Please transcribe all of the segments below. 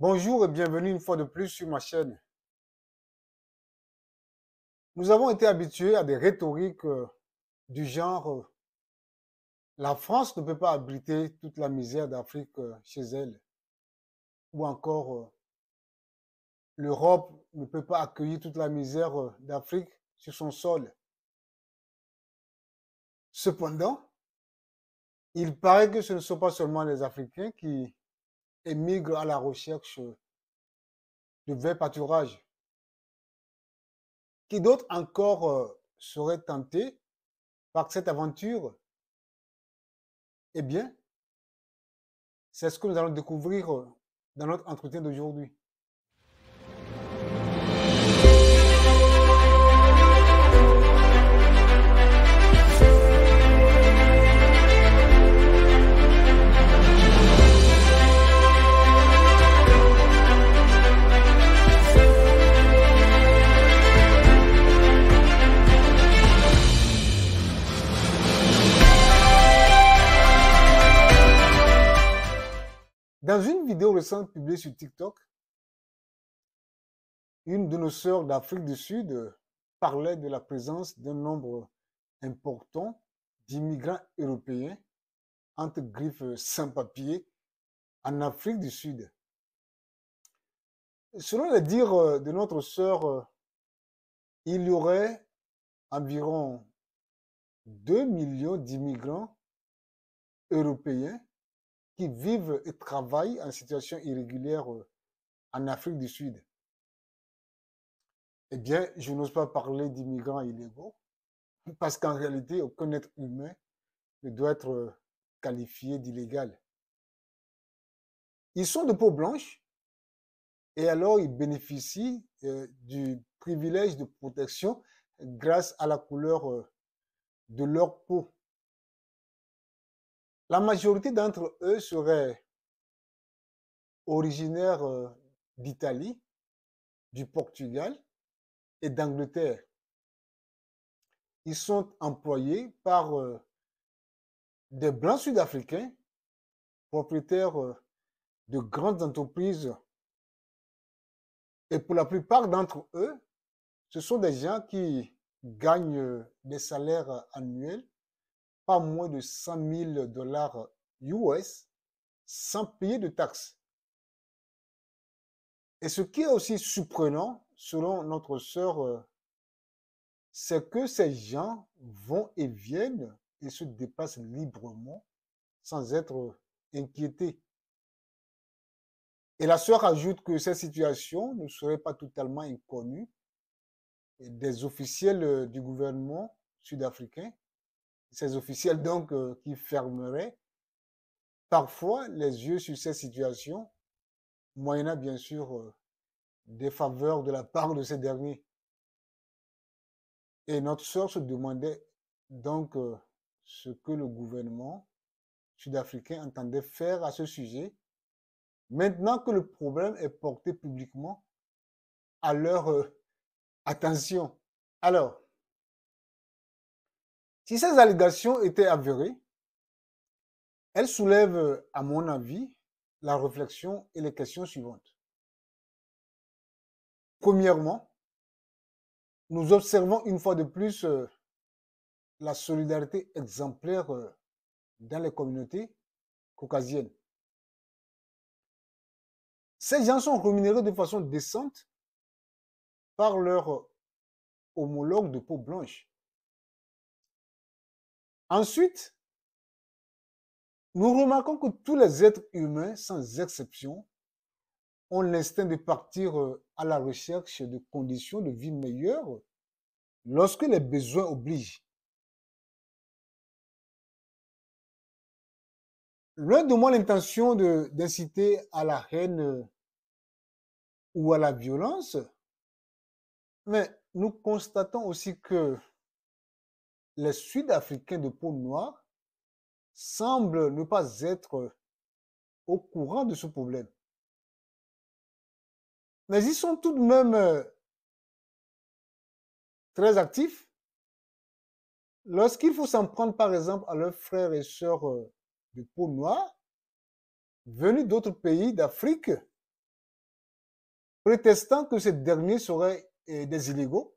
Bonjour et bienvenue une fois de plus sur ma chaîne. Nous avons été habitués à des rhétoriques euh, du genre euh, la France ne peut pas abriter toute la misère d'Afrique euh, chez elle » ou encore l'Europe ne peut pas accueillir toute la misère d'Afrique sur son sol ». Cependant, il paraît que ce ne sont pas seulement les Africains qui émigrent à la recherche de vrais pâturages. Qui d'autre encore euh, serait tenté par cette aventure Eh bien, c'est ce que nous allons découvrir euh, dans notre entretien d'aujourd'hui. Dans une vidéo récente publiée sur TikTok, une de nos sœurs d'Afrique du Sud parlait de la présence d'un nombre important d'immigrants européens, entre griffes sans papier, en Afrique du Sud. Selon le dire de notre sœur, il y aurait environ 2 millions d'immigrants européens qui vivent et travaillent en situation irrégulière euh, en Afrique du Sud. Eh bien, je n'ose pas parler d'immigrants illégaux, parce qu'en réalité, aucun être humain ne doit être euh, qualifié d'illégal. Ils sont de peau blanche, et alors ils bénéficient euh, du privilège de protection grâce à la couleur de leur peau. La majorité d'entre eux seraient originaires euh, d'Italie, du Portugal et d'Angleterre. Ils sont employés par euh, des blancs sud-africains, propriétaires euh, de grandes entreprises. Et pour la plupart d'entre eux, ce sont des gens qui gagnent des salaires annuels pas moins de 100 000 dollars US sans payer de taxes. Et ce qui est aussi surprenant, selon notre sœur, euh, c'est que ces gens vont et viennent et se déplacent librement sans être inquiétés. Et la sœur ajoute que cette situation ne serait pas totalement inconnue des officiels euh, du gouvernement sud-africain ces officiels donc euh, qui fermeraient parfois les yeux sur ces situations, moyennant bien sûr euh, des faveurs de la part de ces derniers. Et notre sœur se demandait donc euh, ce que le gouvernement sud-africain entendait faire à ce sujet, maintenant que le problème est porté publiquement à leur attention. Alors, si ces allégations étaient avérées, elles soulèvent, à mon avis, la réflexion et les questions suivantes. Premièrement, nous observons une fois de plus euh, la solidarité exemplaire euh, dans les communautés caucasiennes. Ces gens sont rémunérés de façon décente par leurs homologues de peau blanche. Ensuite, nous remarquons que tous les êtres humains, sans exception, ont l'instinct de partir euh, à la recherche de conditions de vie meilleures lorsque les besoins obligent. L'un de moi l'intention d'inciter à la haine euh, ou à la violence, mais nous constatons aussi que les Sud-Africains de peau noire semblent ne pas être au courant de ce problème. Mais ils sont tout de même euh, très actifs lorsqu'il faut s'en prendre par exemple à leurs frères et sœurs euh, de peau noire venus d'autres pays d'Afrique prétestant que ces derniers seraient euh, des illégaux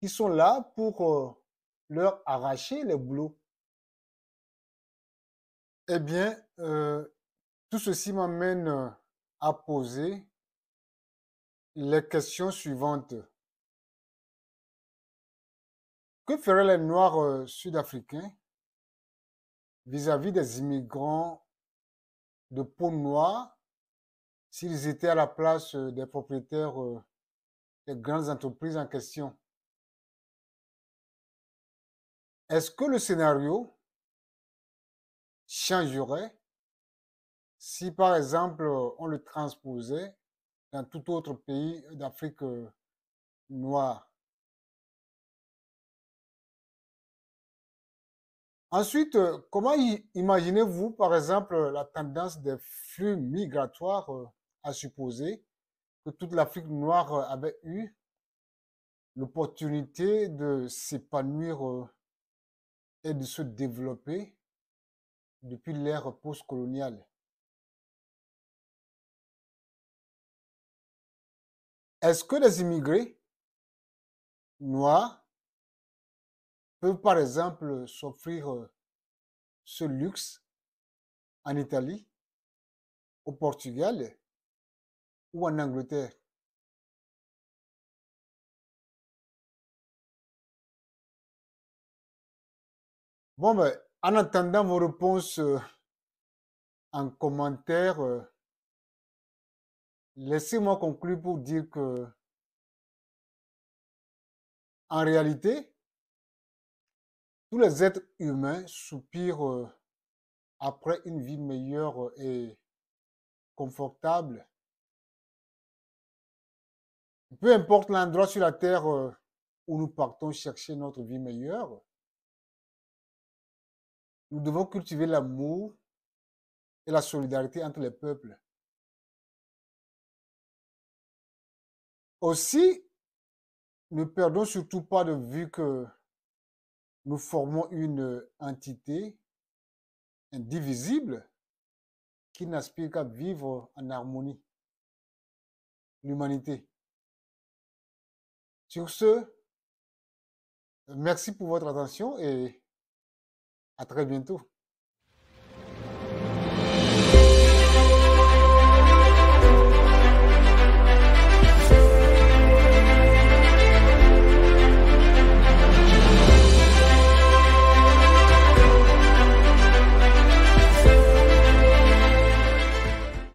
qui sont là pour leur arracher le boulot. Eh bien, euh, tout ceci m'amène euh, à poser les questions suivantes. Que feraient les Noirs euh, sud-africains vis-à-vis des immigrants de peau noire s'ils étaient à la place des propriétaires des grandes entreprises en question Est-ce que le scénario changerait si, par exemple, on le transposait dans tout autre pays d'Afrique euh, noire Ensuite, euh, comment imaginez-vous, par exemple, la tendance des flux migratoires euh, à supposer que toute l'Afrique noire avait eu l'opportunité de s'épanouir et de se développer depuis l'ère postcoloniale. Est-ce que les immigrés noirs peuvent par exemple s'offrir euh, ce luxe en Italie, au Portugal ou en Angleterre Bon, ben, en attendant vos réponses euh, en commentaire, euh, laissez-moi conclure pour dire que, en réalité, tous les êtres humains soupirent euh, après une vie meilleure et confortable. Peu importe l'endroit sur la terre où nous partons chercher notre vie meilleure, nous devons cultiver l'amour et la solidarité entre les peuples. Aussi, ne perdons surtout pas de vue que nous formons une entité indivisible qui n'aspire qu'à vivre en harmonie, l'humanité. Sur ce, merci pour votre attention et à très bientôt.